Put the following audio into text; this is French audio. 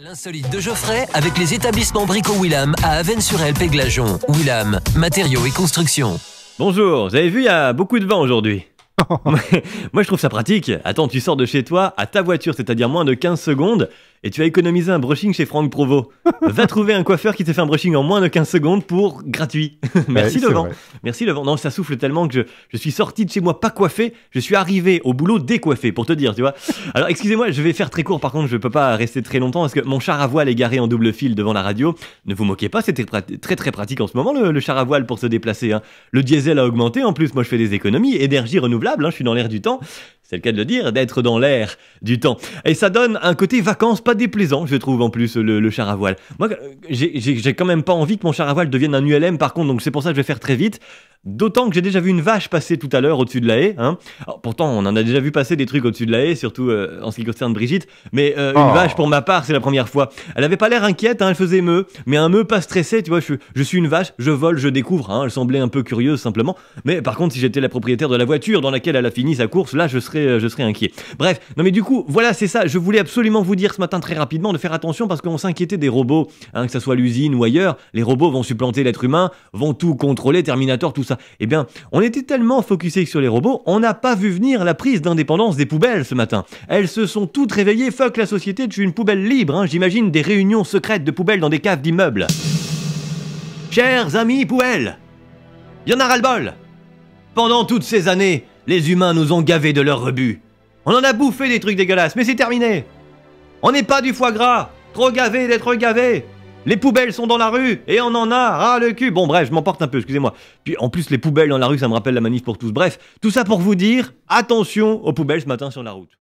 L'insolite de Geoffrey avec les établissements Brico Willam à avennes sur helpe et Willam, matériaux et construction. Bonjour, vous avez vu, il y a beaucoup de vent aujourd'hui. Moi, je trouve ça pratique. Attends, tu sors de chez toi à ta voiture, c'est-à-dire moins de 15 secondes, et tu as économisé un brushing chez Franck Provo. Va trouver un coiffeur qui te fait un brushing en moins de 15 secondes pour gratuit. Merci le vent. Merci vent. Non, ça souffle tellement que je, je, suis sorti de chez moi pas coiffé, je suis arrivé au boulot décoiffé, pour te dire, tu vois. Alors, excusez-moi, je vais faire très court, par contre, je peux pas rester très longtemps parce que mon char à voile est garé en double fil devant la radio. Ne vous moquez pas, c'était très très pratique en ce moment, le, char à voile pour se déplacer. Hein. Le diesel a augmenté, en plus, moi je fais des économies, énergie renouvelable Hein, je suis dans l'air du temps, c'est le cas de le dire, d'être dans l'air du temps. Et ça donne un côté vacances pas déplaisant, je trouve, en plus, le, le char à voile. Moi, j'ai quand même pas envie que mon char à voile devienne un ULM, par contre, donc c'est pour ça que je vais faire très vite. D'autant que j'ai déjà vu une vache passer tout à l'heure au-dessus de la haie. Hein. pourtant, on en a déjà vu passer des trucs au-dessus de la haie, surtout euh, en ce qui concerne Brigitte. Mais euh, une oh. vache, pour ma part, c'est la première fois. Elle n'avait pas l'air inquiète, hein, elle faisait meuh. Mais un meuh pas stressé, tu vois, je, je suis une vache, je vole, je découvre. Hein. Elle semblait un peu curieuse, simplement. Mais par contre, si j'étais la propriétaire de la voiture dans laquelle elle a fini sa course, là, je serais, euh, je serais inquiet. Bref, non mais du coup, voilà, c'est ça. Je voulais absolument vous dire ce matin très rapidement de faire attention parce qu'on s'inquiétait des robots. que ce soit l'usine ou ailleurs, les robots vont supplanter l'être humain, vont tout contrôler, Terminator, tout eh bien, on était tellement focusés sur les robots, on n'a pas vu venir la prise d'indépendance des poubelles ce matin. Elles se sont toutes réveillées, fuck la société, de suis une poubelle libre, hein. j'imagine des réunions secrètes de poubelles dans des caves d'immeubles. Chers amis poubelles, y en a ras-le-bol Pendant toutes ces années, les humains nous ont gavés de leur rebut. On en a bouffé des trucs dégueulasses, mais c'est terminé On n'est pas du foie gras Trop gavé d'être gavé les poubelles sont dans la rue et on en a ah le cul. Bon, bref, je m'emporte un peu, excusez-moi. Puis en plus, les poubelles dans la rue, ça me rappelle la manif pour tous. Bref, tout ça pour vous dire attention aux poubelles ce matin sur la route.